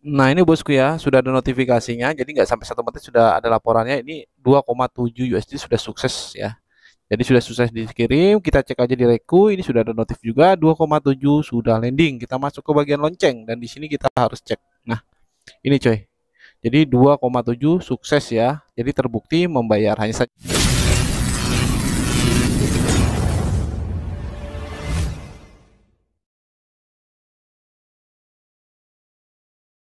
Nah ini bosku ya sudah ada notifikasinya jadi nggak sampai satu menit sudah ada laporannya ini 2,7 USD sudah sukses ya jadi sudah sukses dikirim kita cek aja di reku ini sudah ada notif juga 2,7 sudah landing kita masuk ke bagian lonceng dan di sini kita harus cek nah ini coy jadi 2,7 sukses ya jadi terbukti membayar hanya saja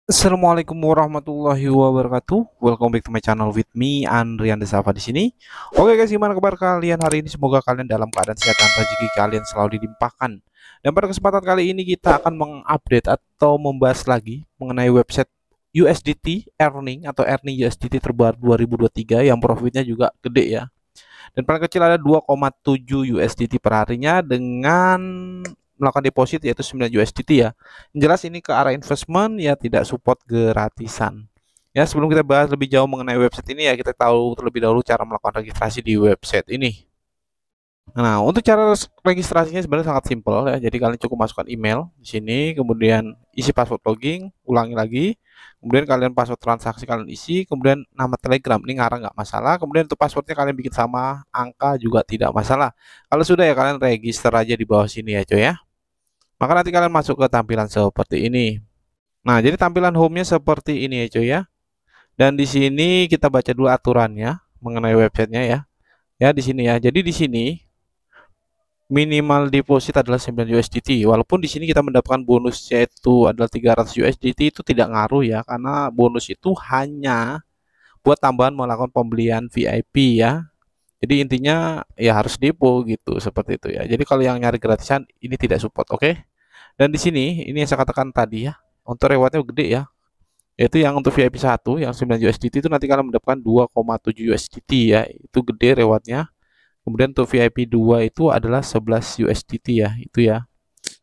Assalamualaikum warahmatullahi wabarakatuh. Welcome back to my channel with me Andrian Desava di sini. Oke guys, gimana kabar kalian hari ini? Semoga kalian dalam keadaan sehat dan rezeki kalian selalu dilimpahkan. Dan pada kesempatan kali ini kita akan mengupdate atau membahas lagi mengenai website USDT earning atau earning USDT terbaru 2023 yang profitnya juga gede ya. Dan paling kecil ada 2,7 USDT harinya dengan melakukan deposit yaitu 9 USDT ya. Yang jelas ini ke arah investment ya tidak support gratisan. Ya, sebelum kita bahas lebih jauh mengenai website ini ya, kita tahu terlebih dahulu cara melakukan registrasi di website ini. Nah, untuk cara registrasinya sebenarnya sangat simpel ya. Jadi kalian cukup masukkan email di sini, kemudian isi password login, ulangi lagi, kemudian kalian password transaksi kalian isi, kemudian nama Telegram ini ngarang nggak masalah, kemudian untuk passwordnya kalian bikin sama angka juga tidak masalah. Kalau sudah ya kalian register aja di bawah sini ya, coy ya. Maka nanti kalian masuk ke tampilan seperti ini. Nah, jadi tampilan home-nya seperti ini ya cuy ya. Dan di sini kita baca dulu aturannya mengenai websitenya ya. Ya, di sini ya. Jadi di sini minimal deposit adalah 9 USDT. Walaupun di sini kita mendapatkan bonus yaitu adalah 300 USDT itu tidak ngaruh ya karena bonus itu hanya buat tambahan melakukan pembelian VIP ya. Jadi intinya ya harus depo gitu seperti itu ya. Jadi kalau yang nyari gratisan ini tidak support, oke? Okay? Dan di sini ini yang saya katakan tadi ya, untuk rewardnya gede ya. Yaitu yang untuk VIP 1 yang 9 USDT itu nanti kalian mendapatkan 2,7 USDT ya. Itu gede rewardnya. Kemudian untuk VIP 2 itu adalah 11 USDT ya, itu ya.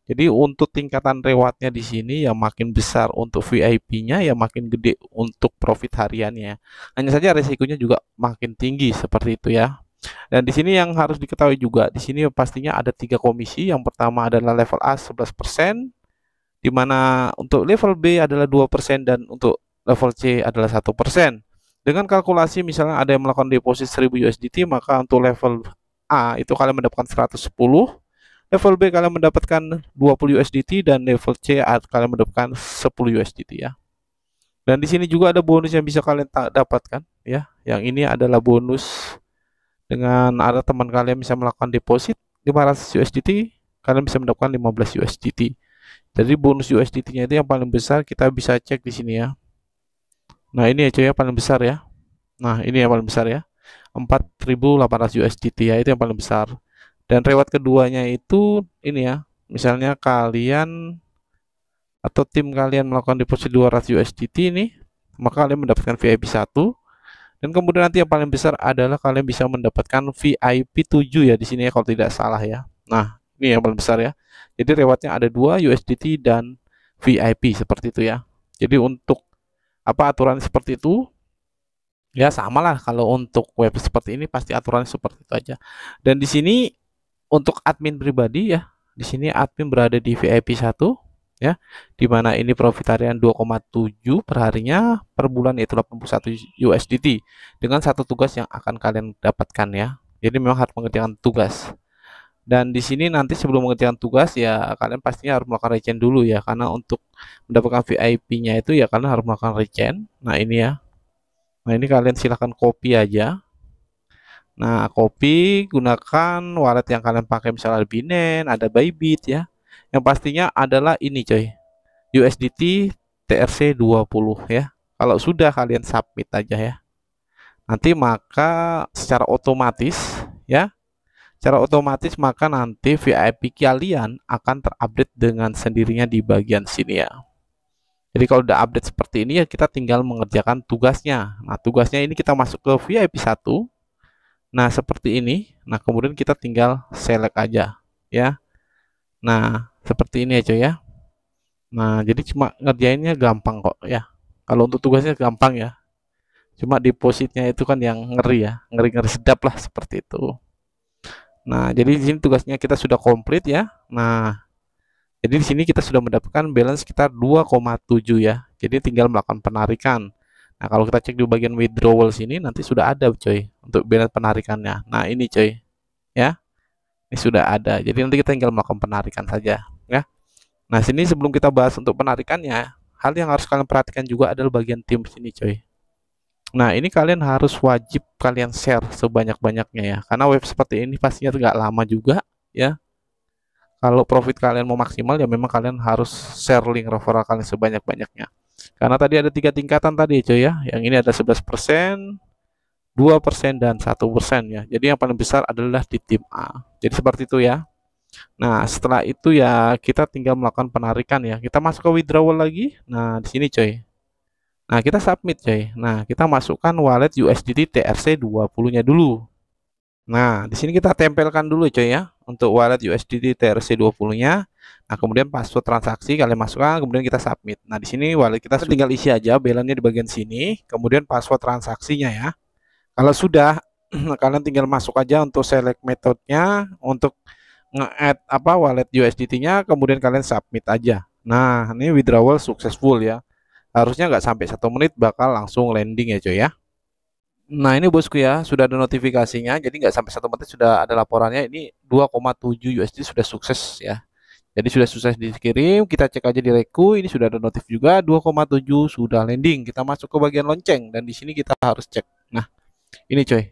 Jadi untuk tingkatan rewardnya di sini yang makin besar untuk VIP-nya yang makin gede untuk profit hariannya. Hanya saja resikonya juga makin tinggi seperti itu ya. Dan di sini yang harus diketahui juga, di sini pastinya ada tiga komisi. Yang pertama adalah level A 11%, di mana untuk level B adalah 2% dan untuk level C adalah 1%. Dengan kalkulasi misalnya ada yang melakukan deposit 1000 USDT, maka untuk level A itu kalian mendapatkan 110, level B kalian mendapatkan 20 USDT dan level C kalian mendapatkan 10 USDT ya. Dan di sini juga ada bonus yang bisa kalian dapatkan ya. Yang ini adalah bonus dengan ada teman kalian bisa melakukan deposit 500 USDT kalian bisa mendapatkan 15 USDT jadi bonus USDT-nya itu yang paling besar kita bisa cek di sini ya nah ini ya cuy ya paling besar ya nah ini yang paling besar ya 4800 USDT ya itu yang paling besar dan reward keduanya itu ini ya misalnya kalian atau tim kalian melakukan deposit 200 USDT ini maka kalian mendapatkan VIP 1 dan kemudian nanti yang paling besar adalah kalian bisa mendapatkan VIP 7 ya di sini ya kalau tidak salah ya. Nah, ini yang paling besar ya. Jadi rewardnya ada dua USDT dan VIP seperti itu ya. Jadi untuk apa aturan seperti itu ya sama lah kalau untuk web seperti ini pasti aturan seperti itu aja dan di sini untuk admin pribadi ya di sini admin berada di VIP 1 ya di mana ini profit harian 2,7 perharinya per bulan yaitu 81 USDT dengan satu tugas yang akan kalian dapatkan ya jadi memang harus mengerjakan tugas dan di sini nanti sebelum mengerjakan tugas ya kalian pastinya harus melakukan regen dulu ya karena untuk mendapatkan VIP-nya itu ya kalian harus melakukan regen nah ini ya nah ini kalian silahkan copy aja nah copy gunakan wallet yang kalian pakai misalnya ada Binance ada Bybit ya yang pastinya adalah ini coy USDT TRC20 ya kalau sudah kalian submit aja ya nanti maka secara otomatis ya secara otomatis maka nanti VIP kalian akan terupdate dengan sendirinya di bagian sini ya jadi kalau udah update seperti ini ya kita tinggal mengerjakan tugasnya. Nah tugasnya ini kita masuk ke VIP 1. Nah seperti ini. Nah kemudian kita tinggal select aja ya. Nah seperti ini aja ya, ya nah jadi cuma ngerjainnya gampang kok ya kalau untuk tugasnya gampang ya cuma depositnya itu kan yang ngeri ya ngeri-ngeri sedap lah seperti itu nah jadi di sini tugasnya kita sudah komplit ya nah jadi di sini kita sudah mendapatkan balance sekitar 2,7 ya jadi tinggal melakukan penarikan nah kalau kita cek di bagian withdrawal sini nanti sudah ada coy untuk balance penarikannya nah ini coy ya ini sudah ada jadi nanti kita tinggal melakukan penarikan saja Nah, sini sebelum kita bahas untuk penarikannya, hal yang harus kalian perhatikan juga adalah bagian tim sini, coy. Nah, ini kalian harus wajib kalian share sebanyak-banyaknya ya. Karena web seperti ini pastinya tidak lama juga ya. Kalau profit kalian mau maksimal ya memang kalian harus share link referral kalian sebanyak-banyaknya. Karena tadi ada tiga tingkatan tadi coy ya. Yang ini ada 11%, 2% dan 1% ya. Jadi yang paling besar adalah di tim A. Jadi seperti itu ya. Nah, setelah itu ya kita tinggal melakukan penarikan ya. Kita masuk ke withdrawal lagi. Nah, di sini coy. Nah, kita submit coy. Nah, kita masukkan wallet USDT TRC 20-nya dulu. Nah, di sini kita tempelkan dulu coy ya untuk wallet USDT TRC 20-nya. Nah, kemudian password transaksi kalian masukkan, kemudian kita submit. Nah, di sini wallet kita tinggal isi aja balance-nya di bagian sini, kemudian password transaksinya ya. Kalau sudah, kalian tinggal masuk aja untuk select metodenya untuk nge-add apa wallet USDT-nya kemudian kalian submit aja. Nah, ini withdrawal successful ya. Harusnya nggak sampai satu menit bakal langsung landing ya coy ya. Nah ini bosku ya sudah ada notifikasinya jadi nggak sampai satu menit sudah ada laporannya ini 2,7 USD sudah sukses ya. Jadi sudah sukses dikirim kita cek aja di reku ini sudah ada notif juga 2,7 sudah landing kita masuk ke bagian lonceng dan di sini kita harus cek. Nah ini coy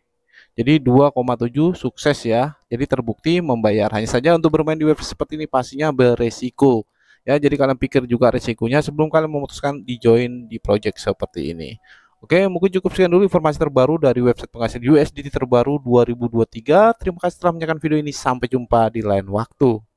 jadi 2,7 sukses ya. Jadi terbukti membayar. Hanya saja untuk bermain di web seperti ini pastinya beresiko. Ya, jadi kalian pikir juga resikonya sebelum kalian memutuskan di join di project seperti ini. Oke, mungkin cukup sekian dulu informasi terbaru dari website penghasil USDT terbaru 2023. Terima kasih telah menyaksikan video ini. Sampai jumpa di lain waktu.